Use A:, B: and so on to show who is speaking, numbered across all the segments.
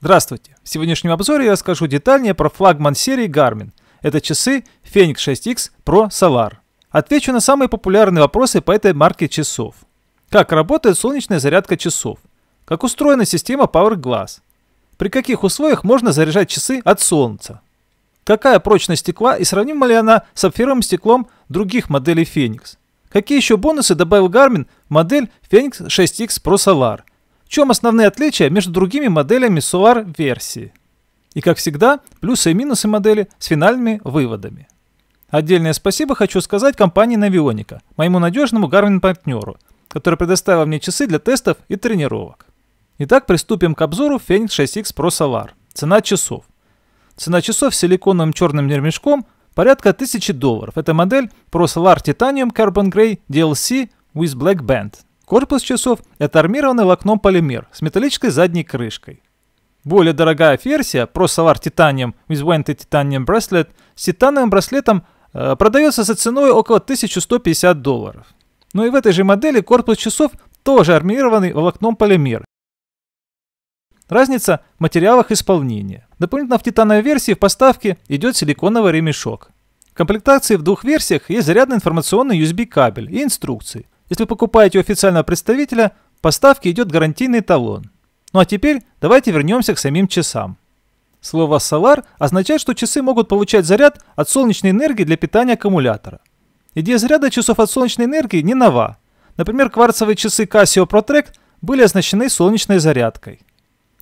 A: Здравствуйте! В сегодняшнем обзоре я расскажу детальнее про флагман серии Garmin. Это часы Fenix 6X Pro Solar. Отвечу на самые популярные вопросы по этой марке часов. Как работает солнечная зарядка часов? Как устроена система Power Glass? При каких условиях можно заряжать часы от солнца? Какая прочность стекла и сравнима ли она с сапфировым стеклом других моделей Fenix? Какие еще бонусы добавил Garmin в модель Fenix 6X Pro Solar – в чем основные отличия между другими моделями SOAR версии? И как всегда, плюсы и минусы модели с финальными выводами. Отдельное спасибо хочу сказать компании Navionica, моему надежному Garmin партнеру, который предоставил мне часы для тестов и тренировок. Итак, приступим к обзору Fenix 6X Pro Solar. Цена часов. Цена часов с силиконовым черным ремешком порядка 1000 долларов. Это модель Pro Solar Titanium Carbon Grey DLC with Black Band Корпус часов – это армированный лакном полимер с металлической задней крышкой. Более дорогая версия ProSolar Titanium with Vented Titanium Bracelet с титановым браслетом э, продается со ценой около 1150 долларов. Но ну и в этой же модели корпус часов тоже армированный волокном полимер. Разница в материалах исполнения. Дополнительно в титановой версии в поставке идет силиконовый ремешок. В комплектации в двух версиях есть зарядный информационный USB кабель и инструкции – если вы покупаете у официального представителя, по идет гарантийный талон. Ну а теперь давайте вернемся к самим часам. Слово «солар» означает, что часы могут получать заряд от солнечной энергии для питания аккумулятора. Идея заряда часов от солнечной энергии не нова. Например, кварцевые часы Casio Pro были оснащены солнечной зарядкой.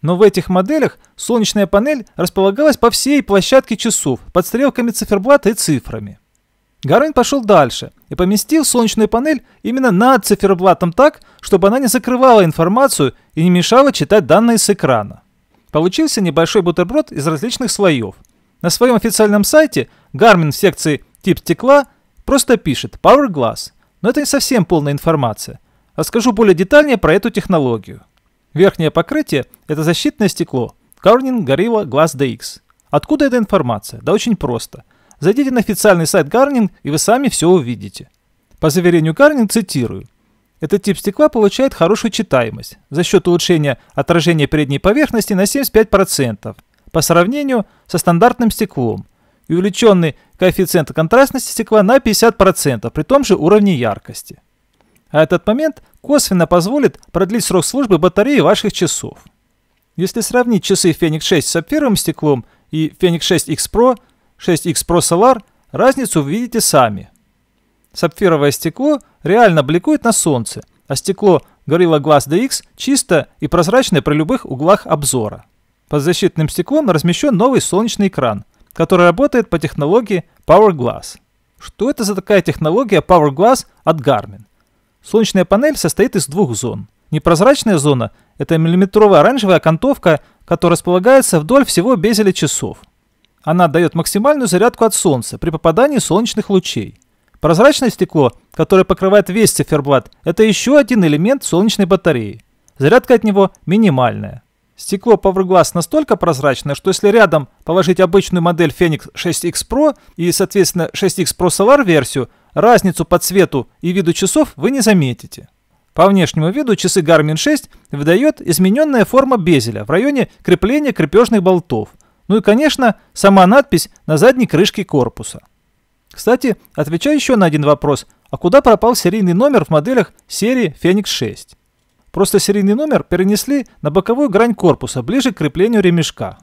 A: Но в этих моделях солнечная панель располагалась по всей площадке часов под стрелками циферблата и цифрами. Гарвин пошел дальше и поместил солнечную панель именно над циферблатом так, чтобы она не закрывала информацию и не мешала читать данные с экрана. Получился небольшой бутерброд из различных слоев. На своем официальном сайте Garmin в секции «Тип стекла» просто пишет Power Glass, но это не совсем полная информация. Расскажу более детальнее про эту технологию. Верхнее покрытие – это защитное стекло Corning Gorilla Glass DX. Откуда эта информация? Да очень просто – Зайдите на официальный сайт Гарнинг, и вы сами все увидите. По заверению Гарнинг цитирую. Этот тип стекла получает хорошую читаемость за счет улучшения отражения передней поверхности на 75% по сравнению со стандартным стеклом и увеличенный коэффициент контрастности стекла на 50% при том же уровне яркости. А этот момент косвенно позволит продлить срок службы батареи ваших часов. Если сравнить часы Fenix 6 с сапфировым стеклом и Fenix 6 X Pro – 6X Pro Solar, разницу вы видите сами. Сапфировое стекло реально бликует на солнце, а стекло Gorilla Glass DX чисто и прозрачное при любых углах обзора. Под защитным стеклом размещен новый солнечный экран, который работает по технологии Power Glass. Что это за такая технология Power Glass от Garmin? Солнечная панель состоит из двух зон. Непрозрачная зона – это миллиметровая оранжевая окантовка, которая располагается вдоль всего безеля часов – она дает максимальную зарядку от солнца при попадании солнечных лучей. Прозрачное стекло, которое покрывает весь циферблат, это еще один элемент солнечной батареи. Зарядка от него минимальная. Стекло Powerglass настолько прозрачное, что если рядом положить обычную модель Phoenix 6X Pro и, соответственно, 6X Pro Solar версию, разницу по цвету и виду часов вы не заметите. По внешнему виду часы Garmin 6 выдает измененная форма безеля в районе крепления крепежных болтов. Ну и, конечно, сама надпись на задней крышке корпуса. Кстати, отвечаю еще на один вопрос. А куда пропал серийный номер в моделях серии Феникс 6? Просто серийный номер перенесли на боковую грань корпуса, ближе к креплению ремешка.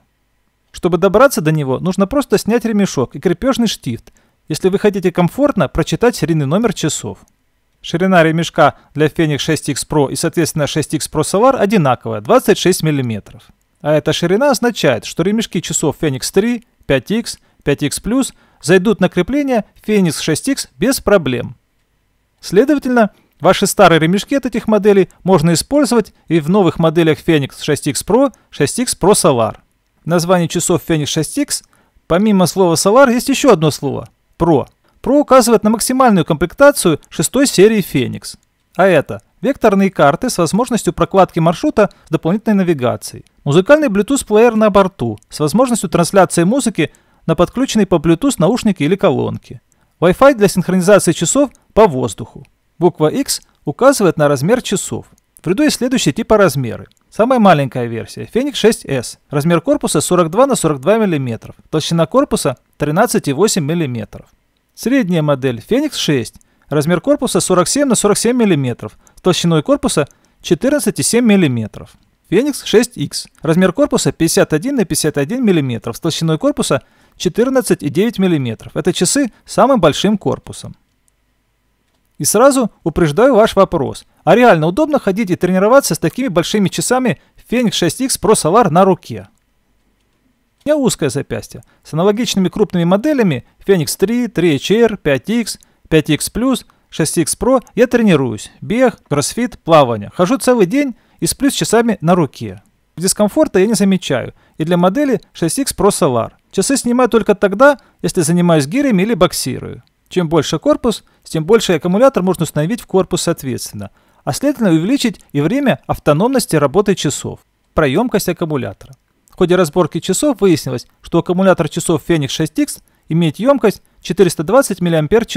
A: Чтобы добраться до него, нужно просто снять ремешок и крепежный штифт, если вы хотите комфортно прочитать серийный номер часов. Ширина ремешка для Fenix 6X Pro и, соответственно, 6X Pro Solar одинаковая – 26 мм. А эта ширина означает, что ремешки часов Феникс 3, 5X, 5X+, зайдут на крепление Феникс 6X без проблем. Следовательно, ваши старые ремешки от этих моделей можно использовать и в новых моделях Феникс 6X Pro, 6X Pro Solar. В названии часов Феникс 6X помимо слова Solar есть еще одно слово – Pro. Pro указывает на максимальную комплектацию шестой серии Феникс. А это векторные карты с возможностью прокладки маршрута с дополнительной навигацией. Музыкальный Bluetooth-плеер на борту с возможностью трансляции музыки на подключенные по Bluetooth наушники или колонки. Wi-Fi для синхронизации часов по воздуху. Буква X указывает на размер часов. В ряду есть следующие типы размеры. Самая маленькая версия – Fenix 6S. Размер корпуса 42 на 42 мм. Толщина корпуса 13,8 мм. Средняя модель Fenix 6. Размер корпуса 47 на 47 мм. С толщиной корпуса 14,7 мм. Феникс 6X. Размер корпуса 51 на 51 мм, с толщиной корпуса 14,9 мм. Это часы с самым большим корпусом. И сразу упреждаю ваш вопрос. А реально удобно ходить и тренироваться с такими большими часами Феникс 6X Pro Solar на руке? У меня узкое запястье. С аналогичными крупными моделями Феникс 3, 3HR, 5X, 5X+, 6X Pro я тренируюсь. Бег, кроссфит, плавание. Хожу целый день и сплю с часами на руке. Дискомфорта я не замечаю, и для модели 6X Pro Solar. Часы снимаю только тогда, если занимаюсь гирями или боксирую. Чем больше корпус, тем больше аккумулятор можно установить в корпус соответственно, а следовательно увеличить и время автономности работы часов, про емкость аккумулятора. В ходе разборки часов выяснилось, что аккумулятор часов Phoenix 6X имеет емкость 420 мАч.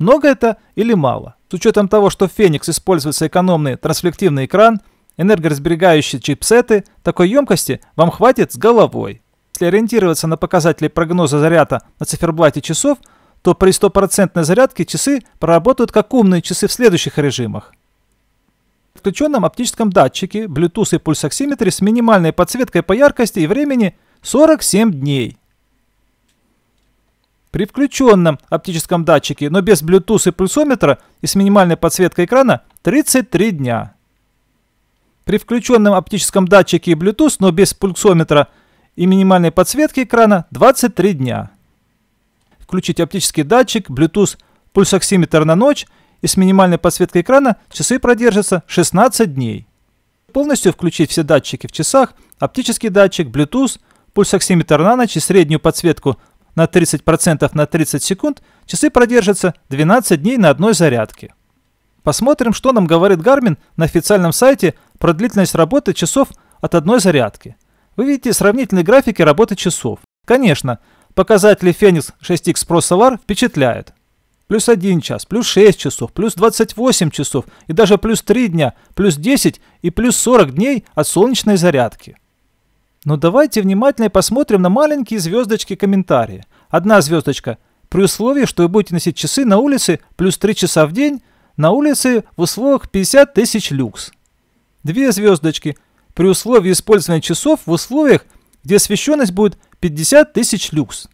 A: Много это или мало? С учетом того, что феникс Phoenix используется экономный трансфлективный экран – Энергосберегающие чипсеты такой емкости вам хватит с головой. Если ориентироваться на показатели прогноза заряда на циферблате часов, то при стопроцентной зарядке часы проработают как умные часы в следующих режимах. В включенном оптическом датчике, Bluetooth и пульсоксиметре с минимальной подсветкой по яркости и времени 47 дней. При включенном оптическом датчике, но без Bluetooth и пульсометра и с минимальной подсветкой экрана 33 дня. При включенном оптическом датчике и Bluetooth, но без пульсометра и минимальной подсветки экрана 23 дня. Включить оптический датчик, Bluetooth, пульсоксиметр на ночь и с минимальной подсветкой экрана часы продержатся 16 дней. Полностью включить все датчики в часах, оптический датчик, Bluetooth, пульсоксиметр на ночь и среднюю подсветку на 30% на 30 секунд, часы продержатся 12 дней на одной зарядке. Посмотрим, что нам говорит Garmin на официальном сайте про длительность работы часов от одной зарядки. Вы видите сравнительные графики работы часов. Конечно, показатели Fenix 6X Pro Solar впечатляют. Плюс 1 час, плюс 6 часов, плюс 28 часов и даже плюс 3 дня, плюс 10 и плюс 40 дней от солнечной зарядки. Но давайте внимательно посмотрим на маленькие звездочки комментарии. Одна звездочка. При условии, что вы будете носить часы на улице плюс 3 часа в день – на улице в условиях 50 тысяч люкс. Две звездочки при условии использования часов в условиях, где освещенность будет 50 тысяч люкс.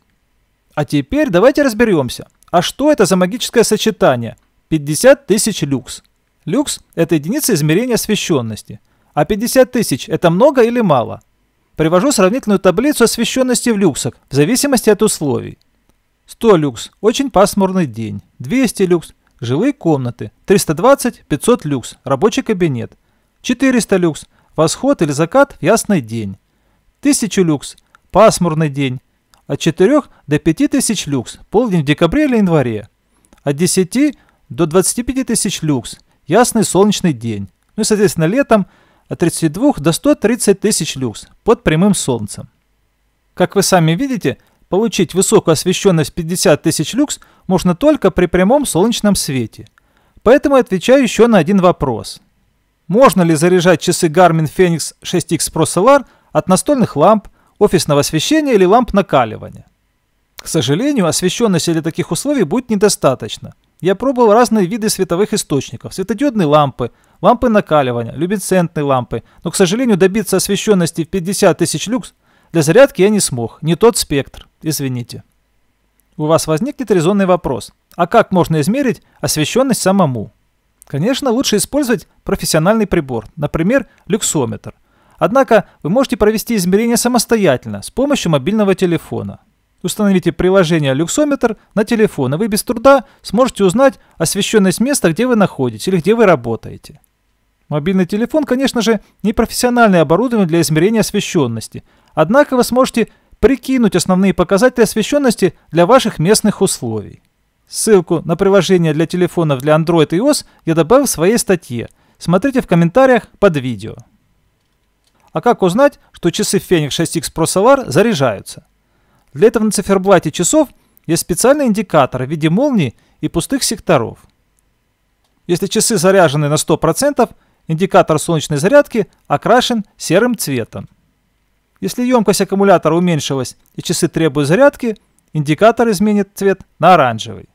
A: А теперь давайте разберемся, а что это за магическое сочетание 50 тысяч люкс? Люкс – это единица измерения освещенности, а 50 тысяч – это много или мало? Привожу сравнительную таблицу освещенности в люксах в зависимости от условий. 100 люкс – очень пасмурный день, 200 люкс – Жилые комнаты. 320-500 люкс, рабочий кабинет. 400 люкс, восход или закат в ясный день. 1000 люкс, пасмурный день. От 4 до 5 тысяч люкс, полдень в декабре или январе. От 10 до 25 тысяч люкс, ясный солнечный день. Ну и, соответственно, летом от 32 до 130 тысяч люкс под прямым солнцем. Как вы сами видите, Получить высокую освещенность 50 тысяч люкс можно только при прямом солнечном свете. Поэтому отвечаю еще на один вопрос. Можно ли заряжать часы Garmin Fenix 6X Pro Solar от настольных ламп, офисного освещения или ламп накаливания? К сожалению, освещенности для таких условий будет недостаточно. Я пробовал разные виды световых источников. Светодиодные лампы, лампы накаливания, люминесцентные лампы. Но, к сожалению, добиться освещенности в 50 тысяч люкс для зарядки я не смог. Не тот спектр. Извините. У вас возникнет резонный вопрос. А как можно измерить освещенность самому? Конечно, лучше использовать профессиональный прибор, например, люксометр. Однако вы можете провести измерение самостоятельно с помощью мобильного телефона. Установите приложение «Люксометр» на телефон, и вы без труда сможете узнать освещенность места, где вы находитесь или где вы работаете. Мобильный телефон, конечно же, не профессиональное оборудование для измерения освещенности, однако вы сможете прикинуть основные показатели освещенности для ваших местных условий. Ссылку на приложение для телефонов для Android и iOS я добавил в своей статье. Смотрите в комментариях под видео. А как узнать, что часы Fenix 6X Pro Solar заряжаются? Для этого на циферблате часов есть специальный индикатор в виде молнии и пустых секторов. Если часы заряжены на 100%, индикатор солнечной зарядки окрашен серым цветом. Если емкость аккумулятора уменьшилась и часы требуют зарядки, индикатор изменит цвет на оранжевый.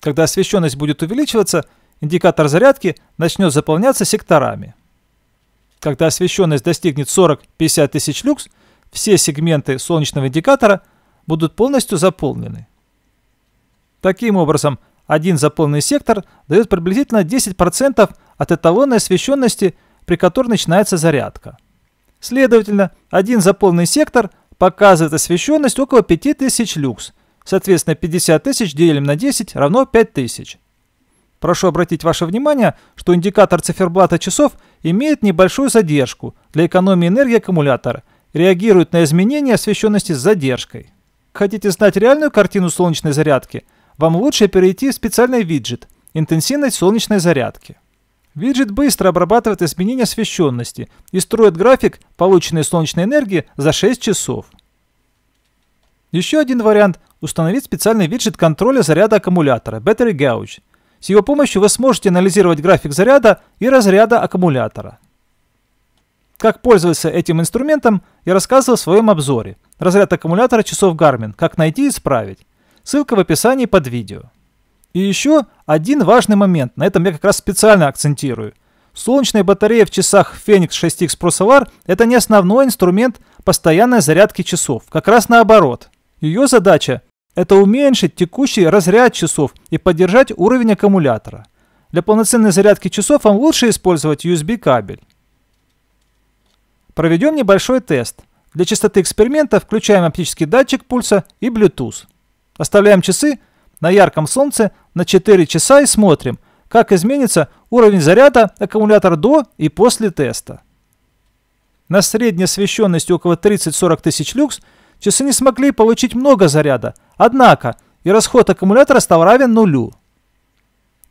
A: Когда освещенность будет увеличиваться, индикатор зарядки начнет заполняться секторами. Когда освещенность достигнет 40-50 тысяч люкс, все сегменты солнечного индикатора будут полностью заполнены. Таким образом, один заполненный сектор дает приблизительно 10% от эталонной освещенности, при которой начинается зарядка. Следовательно, один заполненный сектор показывает освещенность около 5000 люкс. Соответственно, 50 тысяч делим на 10 равно 5000. Прошу обратить ваше внимание, что индикатор циферблата часов имеет небольшую задержку для экономии энергии аккумулятора, реагирует на изменения освещенности с задержкой. Хотите знать реальную картину солнечной зарядки? Вам лучше перейти в специальный виджет «Интенсивность солнечной зарядки». Виджет быстро обрабатывает изменения освещенности и строит график полученной солнечной энергии за 6 часов. Еще один вариант – установить специальный виджет контроля заряда аккумулятора Battery Gauge. С его помощью вы сможете анализировать график заряда и разряда аккумулятора. Как пользоваться этим инструментом, я рассказывал в своем обзоре «Разряд аккумулятора часов Garmin. Как найти и исправить». Ссылка в описании под видео. И еще один важный момент, на этом я как раз специально акцентирую. Солнечные батареи в часах Phoenix 6X Pro Solar – это не основной инструмент постоянной зарядки часов, как раз наоборот. Ее задача – это уменьшить текущий разряд часов и поддержать уровень аккумулятора. Для полноценной зарядки часов вам лучше использовать USB-кабель. Проведем небольшой тест. Для частоты эксперимента включаем оптический датчик пульса и Bluetooth. Оставляем часы на ярком солнце на 4 часа и смотрим, как изменится уровень заряда аккумулятора до и после теста. На средней освещенности около 30-40 тысяч люкс часы не смогли получить много заряда, однако и расход аккумулятора стал равен нулю.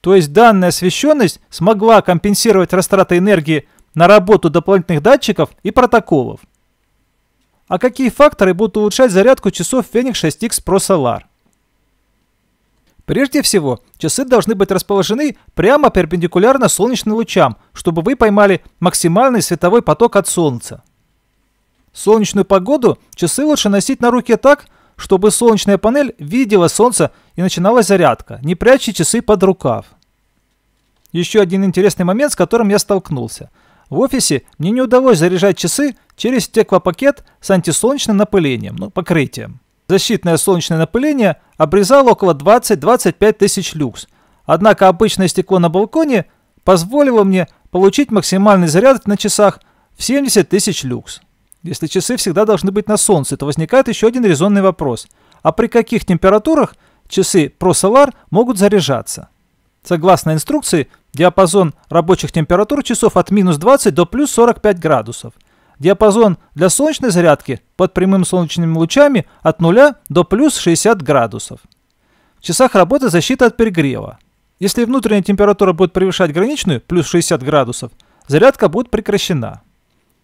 A: То есть данная освещенность смогла компенсировать растраты энергии на работу дополнительных датчиков и протоколов. А какие факторы будут улучшать зарядку часов Fenix 6X Pro Solar? Прежде всего, часы должны быть расположены прямо перпендикулярно солнечным лучам, чтобы вы поймали максимальный световой поток от солнца. Солнечную погоду часы лучше носить на руке так, чтобы солнечная панель видела солнце и начиналась зарядка. Не прячьте часы под рукав. Еще один интересный момент, с которым я столкнулся. В офисе мне не удалось заряжать часы через стеклопакет с антисолнечным напылением, ну, покрытием. Защитное солнечное напыление обрезало около 20-25 тысяч люкс, однако обычное стекло на балконе позволило мне получить максимальный заряд на часах в 70 тысяч люкс. Если часы всегда должны быть на солнце, то возникает еще один резонный вопрос. А при каких температурах часы ProSolar могут заряжаться? Согласно инструкции, диапазон рабочих температур часов от минус 20 до плюс 45 градусов – Диапазон для солнечной зарядки под прямым солнечными лучами от 0 до плюс 60 градусов. В часах работы защита от перегрева. Если внутренняя температура будет превышать граничную, плюс 60 градусов, зарядка будет прекращена.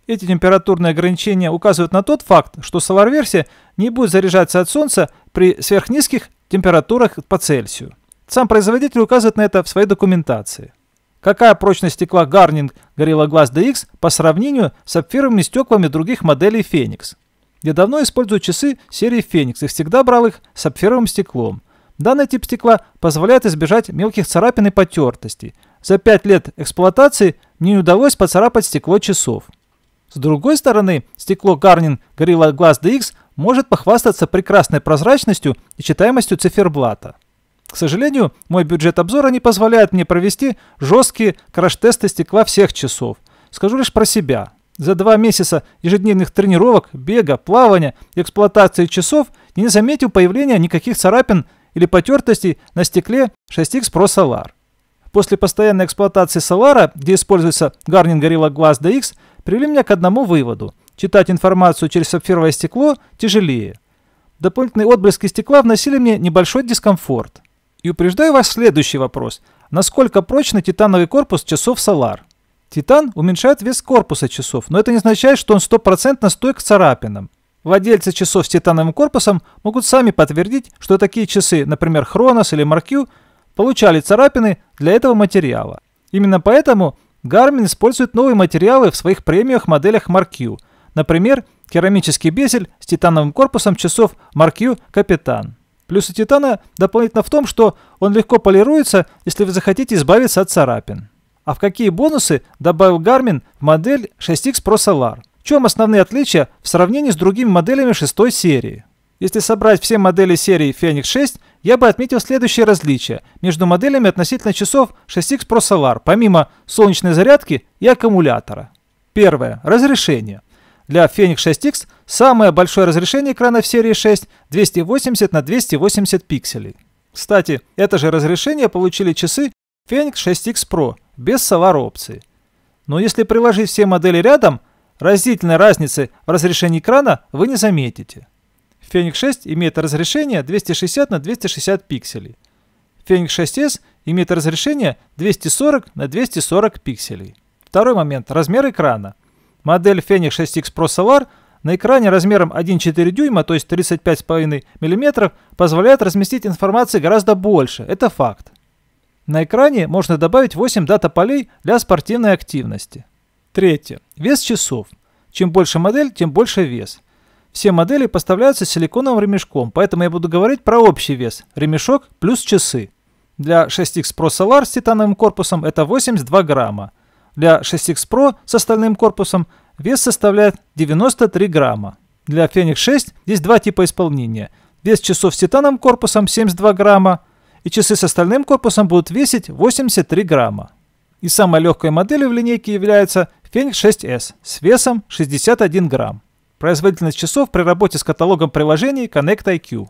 A: Эти температурные ограничения указывают на тот факт, что солар не будет заряжаться от солнца при сверхнизких температурах по Цельсию. Сам производитель указывает на это в своей документации. Какая прочность стекла Garning Gorilla Glass DX по сравнению с сапфировыми стеклами других моделей Phoenix? Я давно использую часы серии Phoenix и всегда брал их с сапфировым стеклом. Данный тип стекла позволяет избежать мелких царапин и потертостей. За 5 лет эксплуатации мне не удалось поцарапать стекло часов. С другой стороны, стекло Garnin Gorilla Glass DX может похвастаться прекрасной прозрачностью и читаемостью циферблата. К сожалению, мой бюджет обзора не позволяет мне провести жесткие краш-тесты стекла всех часов. Скажу лишь про себя. За два месяца ежедневных тренировок, бега, плавания и эксплуатации часов я не заметил появления никаких царапин или потертостей на стекле 6X Pro Solar. После постоянной эксплуатации Solar, где используется Garmin Gorilla Glass DX, привели меня к одному выводу. Читать информацию через сапфировое стекло тяжелее. Дополнительные отблески стекла вносили мне небольшой дискомфорт. И упреждаю вас следующий вопрос. Насколько прочный титановый корпус часов Solar? Титан уменьшает вес корпуса часов, но это не означает, что он стопроцентно стой к царапинам. Владельцы часов с титановым корпусом могут сами подтвердить, что такие часы, например, Хронос или Маркью, получали царапины для этого материала. Именно поэтому Garmin использует новые материалы в своих премиях моделях Markью, например, керамический безель с титановым корпусом часов Markью Капитан. Плюсы титана дополнительно в том, что он легко полируется, если вы захотите избавиться от царапин. А в какие бонусы добавил Garmin модель 6X Pro Solar? В чем основные отличия в сравнении с другими моделями шестой серии? Если собрать все модели серии Fenix 6, я бы отметил следующие различия между моделями относительно часов 6X Pro Solar, помимо солнечной зарядки и аккумулятора. Первое. Разрешение. Для Fenix 6X самое большое разрешение экрана в серии 6 – 280 на 280 пикселей. Кстати, это же разрешение получили часы Fenix 6X Pro без SAVAR опции. Но если приложить все модели рядом, разительной разницы в разрешении экрана вы не заметите. Fenix 6 имеет разрешение 260 на 260 пикселей. Fenix 6s имеет разрешение 240 на 240 пикселей. Второй момент – размер экрана – Модель Fenix 6X Pro Solar на экране размером 1,4 дюйма, то есть 35,5 мм, позволяет разместить информации гораздо больше, это факт. На экране можно добавить 8 дата-полей для спортивной активности. Третье. Вес часов. Чем больше модель, тем больше вес. Все модели поставляются с силиконовым ремешком, поэтому я буду говорить про общий вес. Ремешок плюс часы. Для 6X Pro Solar с титановым корпусом это 82 грамма. Для 6X Pro с остальным корпусом вес составляет 93 грамма. Для Fenix 6 есть два типа исполнения. Вес часов с титановым корпусом 72 грамма, и часы с остальным корпусом будут весить 83 грамма. И самой легкой моделью в линейке является Fenix 6S с весом 61 грамм. Производительность часов при работе с каталогом приложений Connect IQ.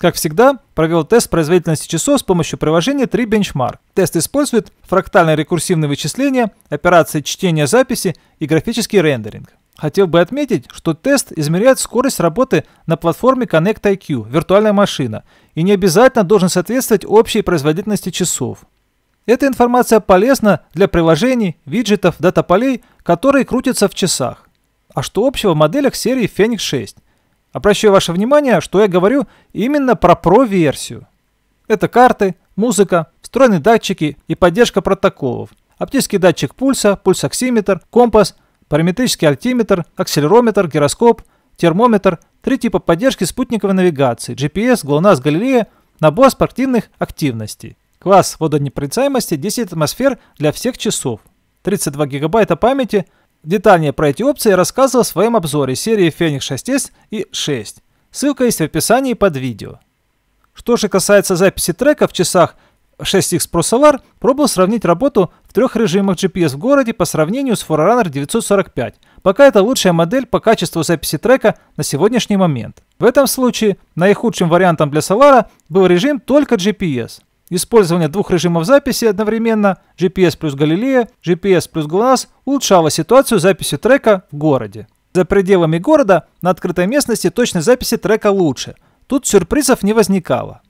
A: Как всегда, провел тест производительности часов с помощью приложения 3 Benchmark. Тест использует фрактальные рекурсивные вычисления, операции чтения записи и графический рендеринг. Хотел бы отметить, что тест измеряет скорость работы на платформе Connect IQ, виртуальная машина, и не обязательно должен соответствовать общей производительности часов. Эта информация полезна для приложений, виджетов, датаполей, которые крутятся в часах. А что общего в моделях серии Phoenix 6? Обращаю ваше внимание, что я говорю именно про Pro-версию. Это карты, музыка, встроенные датчики и поддержка протоколов. Оптический датчик пульса, пульсоксиметр, компас, параметрический альтиметр, акселерометр, гироскоп, термометр, три типа поддержки спутниковой навигации, GPS, GLONASS, Галилея, набор спортивных активностей. Класс водонепроницаемости 10 атмосфер для всех часов. 32 гигабайта памяти – Детальнее про эти опции я рассказывал в своем обзоре серии Fenix 6s и 6. Ссылка есть в описании под видео. Что же касается записи трека в часах 6X Pro Solar, пробовал сравнить работу в трех режимах GPS в городе по сравнению с Forerunner 945. Пока это лучшая модель по качеству записи трека на сегодняшний момент. В этом случае наихудшим вариантом для Solar был режим только GPS – Использование двух режимов записи одновременно GPS плюс Галилея, GPS плюс GLONASS улучшало ситуацию записи трека в городе. За пределами города на открытой местности точность записи трека лучше. Тут сюрпризов не возникало.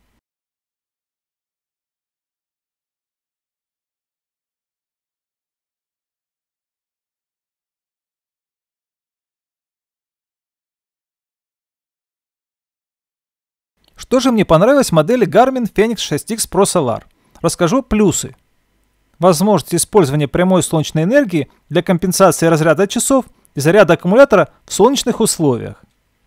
A: Тоже мне понравилась модель Garmin Fenix 6X Pro Solar. Расскажу плюсы. Возможность использования прямой солнечной энергии для компенсации разряда часов и заряда аккумулятора в солнечных условиях.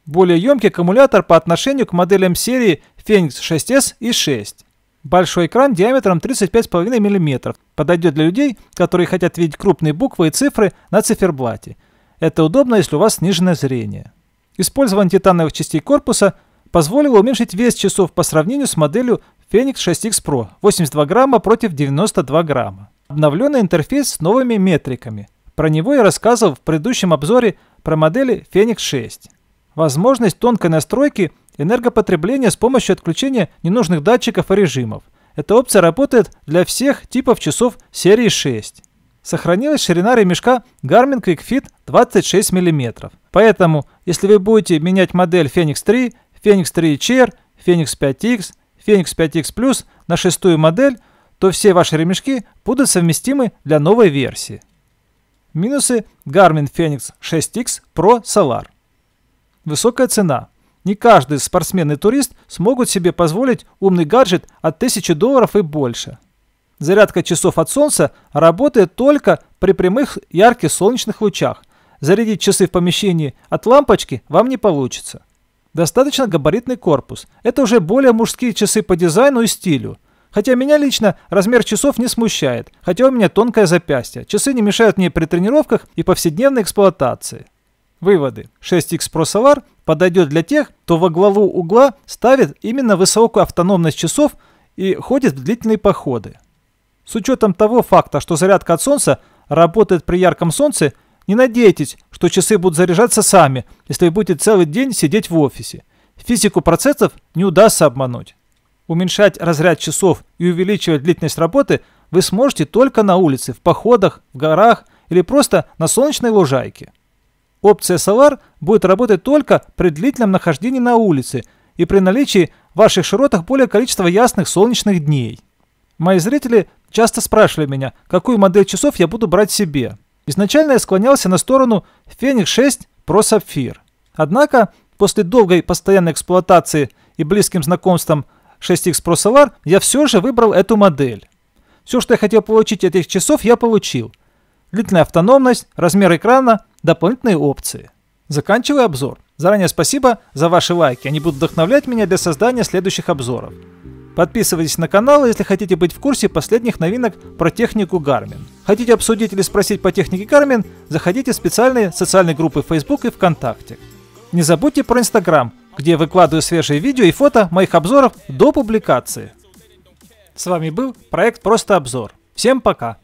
A: Более емкий аккумулятор по отношению к моделям серии Fenix 6S и 6. Большой экран диаметром 35,5 мм подойдет для людей, которые хотят видеть крупные буквы и цифры на циферблате. Это удобно, если у вас сниженное зрение. Использование титановых частей корпуса – позволило уменьшить вес часов по сравнению с моделью Phoenix 6X Pro 82 грамма против 92 грамма. Обновленный интерфейс с новыми метриками. Про него я рассказывал в предыдущем обзоре про модели Phoenix 6. Возможность тонкой настройки энергопотребления с помощью отключения ненужных датчиков и режимов. Эта опция работает для всех типов часов серии 6. Сохранилась ширина ремешка Garmin QuickFit 26 мм. Поэтому, если вы будете менять модель Phoenix 3, Phoenix 3 HR, Phoenix 5X, Phoenix 5X Plus на шестую модель, то все ваши ремешки будут совместимы для новой версии. Минусы Garmin Phoenix 6X Pro Solar. Высокая цена. Не каждый спортсмен и турист смогут себе позволить умный гаджет от 1000 долларов и больше. Зарядка часов от солнца работает только при прямых ярких солнечных лучах. Зарядить часы в помещении от лампочки вам не получится. Достаточно габаритный корпус. Это уже более мужские часы по дизайну и стилю. Хотя меня лично размер часов не смущает, хотя у меня тонкое запястье. Часы не мешают мне при тренировках и повседневной эксплуатации. Выводы. 6X Pro Solar подойдет для тех, кто во главу угла ставит именно высокую автономность часов и ходит в длительные походы. С учетом того факта, что зарядка от солнца работает при ярком солнце, не надейтесь, что часы будут заряжаться сами, если вы будете целый день сидеть в офисе. Физику процессов не удастся обмануть. Уменьшать разряд часов и увеличивать длительность работы вы сможете только на улице, в походах, в горах или просто на солнечной лужайке. Опция Solar будет работать только при длительном нахождении на улице и при наличии в ваших широтах более количества ясных солнечных дней. Мои зрители часто спрашивали меня, какую модель часов я буду брать себе – Изначально я склонялся на сторону Феникс-6 Pro Sapphire. Однако, после долгой постоянной эксплуатации и близким знакомством 6X Pro Solar, я все же выбрал эту модель. Все, что я хотел получить от этих часов, я получил. Длительная автономность, размер экрана, дополнительные опции. Заканчиваю обзор. Заранее спасибо за ваши лайки, они будут вдохновлять меня для создания следующих обзоров. Подписывайтесь на канал, если хотите быть в курсе последних новинок про технику Garmin. Хотите обсудить или спросить по технике Garmin, заходите в специальные социальные группы Facebook и ВКонтакте. Не забудьте про Instagram, где я выкладываю свежие видео и фото моих обзоров до публикации. С вами был проект «Просто обзор». Всем пока!